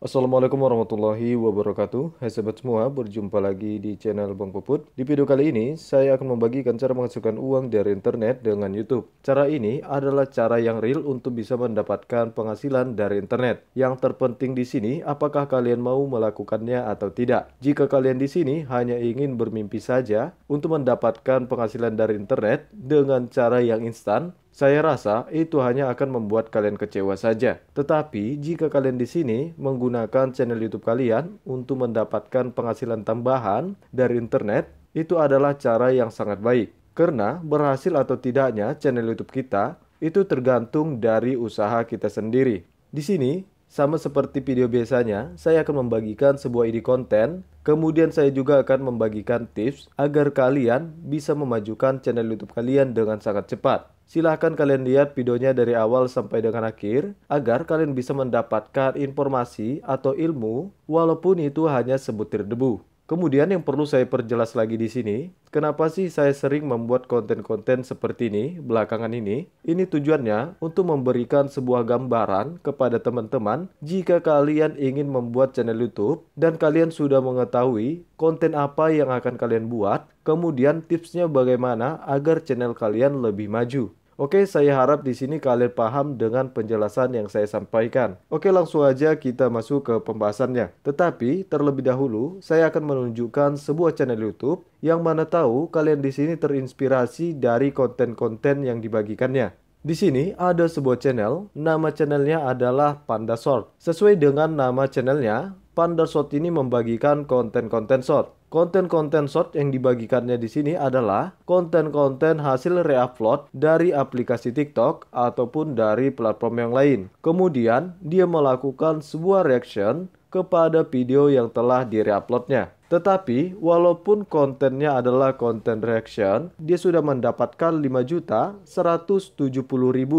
Assalamualaikum warahmatullahi wabarakatuh Hai sahabat semua, berjumpa lagi di channel Bang Puput Di video kali ini, saya akan membagikan cara menghasilkan uang dari internet dengan Youtube Cara ini adalah cara yang real untuk bisa mendapatkan penghasilan dari internet Yang terpenting di sini, apakah kalian mau melakukannya atau tidak Jika kalian di sini hanya ingin bermimpi saja Untuk mendapatkan penghasilan dari internet dengan cara yang instan saya rasa itu hanya akan membuat kalian kecewa saja. Tetapi jika kalian di sini menggunakan channel YouTube kalian untuk mendapatkan penghasilan tambahan dari internet, itu adalah cara yang sangat baik. Karena berhasil atau tidaknya channel YouTube kita itu tergantung dari usaha kita sendiri. Di sini sama seperti video biasanya, saya akan membagikan sebuah ide konten, kemudian saya juga akan membagikan tips agar kalian bisa memajukan channel YouTube kalian dengan sangat cepat. Silahkan kalian lihat videonya dari awal sampai dengan akhir agar kalian bisa mendapatkan informasi atau ilmu walaupun itu hanya sebutir debu. Kemudian yang perlu saya perjelas lagi di sini, kenapa sih saya sering membuat konten-konten seperti ini belakangan ini? Ini tujuannya untuk memberikan sebuah gambaran kepada teman-teman jika kalian ingin membuat channel YouTube dan kalian sudah mengetahui konten apa yang akan kalian buat, kemudian tipsnya bagaimana agar channel kalian lebih maju. Oke, saya harap di sini kalian paham dengan penjelasan yang saya sampaikan. Oke, langsung aja kita masuk ke pembahasannya. Tetapi terlebih dahulu, saya akan menunjukkan sebuah channel YouTube yang mana tahu kalian di sini terinspirasi dari konten-konten yang dibagikannya. Di sini ada sebuah channel, nama channelnya adalah Panda Short. Sesuai dengan nama channelnya, Vandershot ini membagikan konten-konten short. Konten-konten short yang dibagikannya di sini adalah konten-konten hasil reupload dari aplikasi TikTok ataupun dari platform yang lain. Kemudian, dia melakukan sebuah reaction kepada video yang telah direuploadnya. Tetapi, walaupun kontennya adalah konten reaction, dia sudah mendapatkan 5.170.000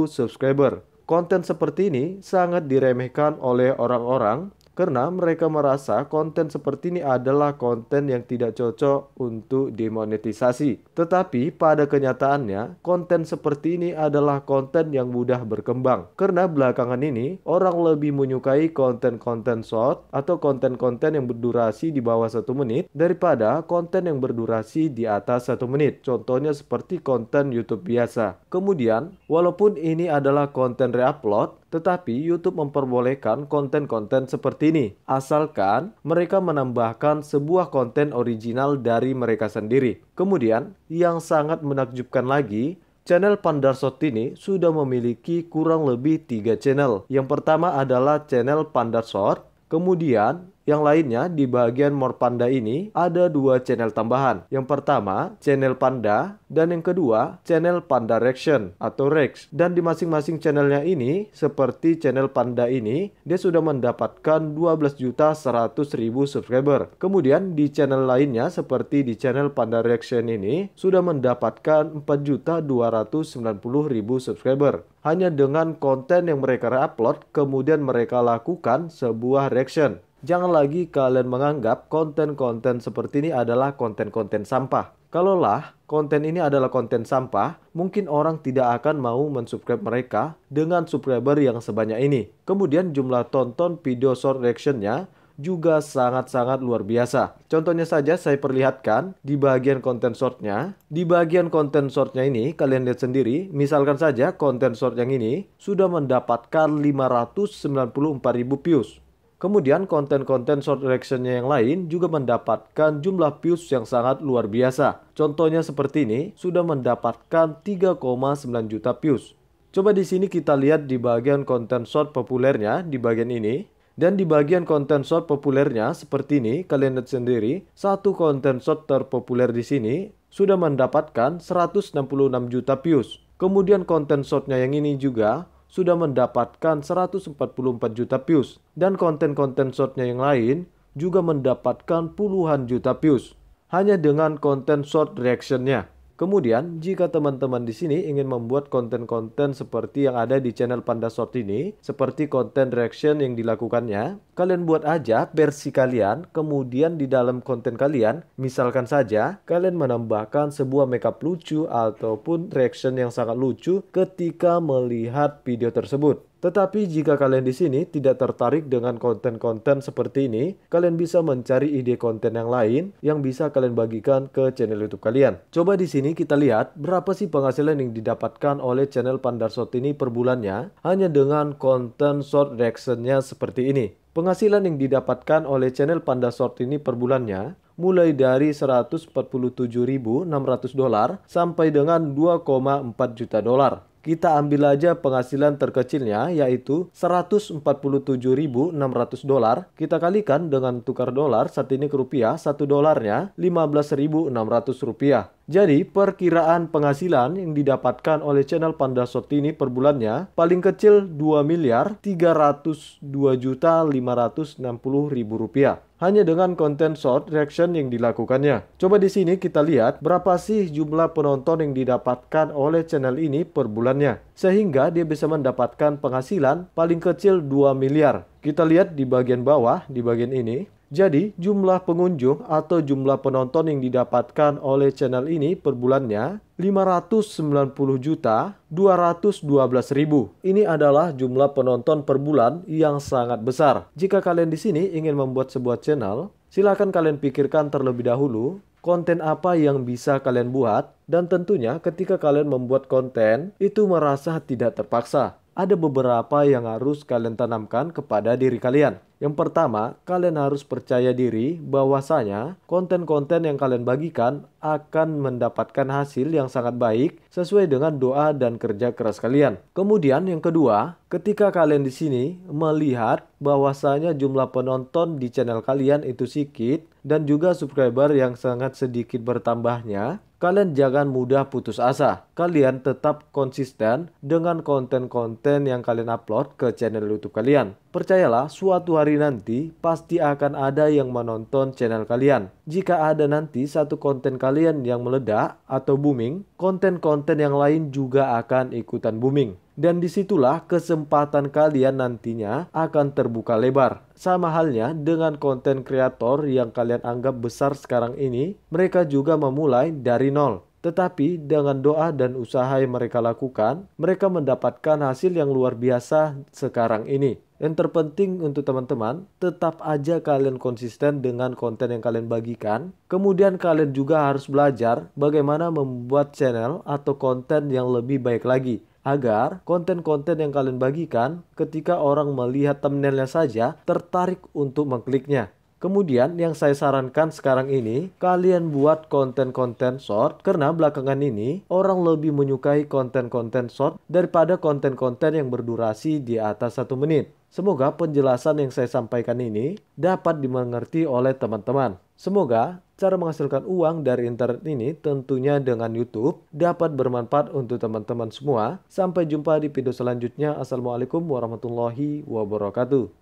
subscriber. Konten seperti ini sangat diremehkan oleh orang-orang karena mereka merasa konten seperti ini adalah konten yang tidak cocok untuk dimonetisasi. Tetapi pada kenyataannya, konten seperti ini adalah konten yang mudah berkembang. Karena belakangan ini, orang lebih menyukai konten-konten short atau konten-konten yang berdurasi di bawah satu menit daripada konten yang berdurasi di atas satu menit. Contohnya seperti konten YouTube biasa. Kemudian, walaupun ini adalah konten reupload, tetapi YouTube memperbolehkan konten-konten seperti ini, asalkan mereka menambahkan sebuah konten original dari mereka sendiri. Kemudian, yang sangat menakjubkan lagi, channel Pandarsot ini sudah memiliki kurang lebih tiga channel. Yang pertama adalah channel Pandarsot, kemudian yang lainnya, di bagian More Panda ini ada dua channel tambahan. Yang pertama, channel Panda, dan yang kedua, channel Panda Reaction atau Rex. Dan di masing-masing channelnya ini, seperti channel Panda ini, dia sudah mendapatkan 12.100.000 subscriber. Kemudian di channel lainnya, seperti di channel Panda Reaction ini, sudah mendapatkan 4.290.000 subscriber hanya dengan konten yang mereka upload, kemudian mereka lakukan sebuah reaction. Jangan lagi kalian menganggap konten-konten seperti ini adalah konten-konten sampah. Kalaulah konten ini adalah konten sampah, mungkin orang tidak akan mau mensubscribe mereka dengan subscriber yang sebanyak ini. Kemudian jumlah tonton video short reactionnya juga sangat-sangat luar biasa. Contohnya saja saya perlihatkan di bagian konten shortnya. Di bagian konten shortnya ini kalian lihat sendiri, misalkan saja konten short yang ini sudah mendapatkan 594.000 views. Kemudian konten-konten short reactionnya yang lain juga mendapatkan jumlah views yang sangat luar biasa. Contohnya seperti ini, sudah mendapatkan 3,9 juta views. Coba di sini kita lihat di bagian konten short populernya di bagian ini. Dan di bagian konten short populernya seperti ini, kalian lihat sendiri, satu konten short terpopuler di sini sudah mendapatkan 166 juta views. Kemudian konten shortnya yang ini juga sudah mendapatkan 144 juta views dan konten-konten shortnya yang lain juga mendapatkan puluhan juta views hanya dengan konten short reactionnya. Kemudian, jika teman-teman di sini ingin membuat konten-konten seperti yang ada di channel Panda Short ini, seperti konten reaction yang dilakukannya, kalian buat aja versi kalian, kemudian di dalam konten kalian, misalkan saja, kalian menambahkan sebuah makeup lucu ataupun reaction yang sangat lucu ketika melihat video tersebut. Tetapi jika kalian di sini tidak tertarik dengan konten-konten seperti ini, kalian bisa mencari ide konten yang lain yang bisa kalian bagikan ke channel YouTube kalian. Coba di sini kita lihat berapa sih penghasilan yang didapatkan oleh channel Pandarsot ini per bulannya hanya dengan konten short reactionnya seperti ini. Penghasilan yang didapatkan oleh channel Short ini per bulannya mulai dari 147.600 dolar sampai dengan 2,4 juta dolar. Kita ambil aja penghasilan terkecilnya yaitu 147.600 dolar. Kita kalikan dengan tukar dolar saat ini ke rupiah, 1 dolarnya 15.600 rupiah. Jadi, perkiraan penghasilan yang didapatkan oleh channel Panda Shot ini per bulannya paling kecil 2 miliar 302 juta 560 ribu rupiah hanya dengan konten short reaction yang dilakukannya. Coba di sini kita lihat berapa sih jumlah penonton yang didapatkan oleh channel ini per bulannya. Sehingga dia bisa mendapatkan penghasilan paling kecil 2 miliar. Kita lihat di bagian bawah, di bagian ini. Jadi, jumlah pengunjung atau jumlah penonton yang didapatkan oleh channel ini per bulannya 590 juta 212 ribu. Ini adalah jumlah penonton per bulan yang sangat besar. Jika kalian di sini ingin membuat sebuah channel, silakan kalian pikirkan terlebih dahulu konten apa yang bisa kalian buat dan tentunya ketika kalian membuat konten itu merasa tidak terpaksa ada beberapa yang harus kalian tanamkan kepada diri kalian. Yang pertama, kalian harus percaya diri bahwasanya konten-konten yang kalian bagikan akan mendapatkan hasil yang sangat baik sesuai dengan doa dan kerja keras kalian. Kemudian yang kedua, ketika kalian di sini melihat bahwasanya jumlah penonton di channel kalian itu sedikit dan juga subscriber yang sangat sedikit bertambahnya, Kalian jangan mudah putus asa. Kalian tetap konsisten dengan konten-konten yang kalian upload ke channel YouTube kalian. Percayalah, suatu hari nanti pasti akan ada yang menonton channel kalian. Jika ada nanti satu konten kalian yang meledak atau booming, konten-konten yang lain juga akan ikutan booming. Dan disitulah kesempatan kalian nantinya akan terbuka lebar. Sama halnya dengan konten kreator yang kalian anggap besar sekarang ini, mereka juga memulai dari nol. Tetapi dengan doa dan usaha yang mereka lakukan, mereka mendapatkan hasil yang luar biasa sekarang ini. Yang terpenting untuk teman-teman, tetap aja kalian konsisten dengan konten yang kalian bagikan. Kemudian kalian juga harus belajar bagaimana membuat channel atau konten yang lebih baik lagi agar konten-konten yang kalian bagikan ketika orang melihat thumbnailnya saja tertarik untuk mengkliknya. Kemudian yang saya sarankan sekarang ini kalian buat konten-konten short karena belakangan ini orang lebih menyukai konten-konten short daripada konten-konten yang berdurasi di atas satu menit. Semoga penjelasan yang saya sampaikan ini dapat dimengerti oleh teman-teman. Semoga Cara menghasilkan uang dari internet ini tentunya dengan YouTube dapat bermanfaat untuk teman-teman semua. Sampai jumpa di video selanjutnya. Assalamualaikum warahmatullahi wabarakatuh.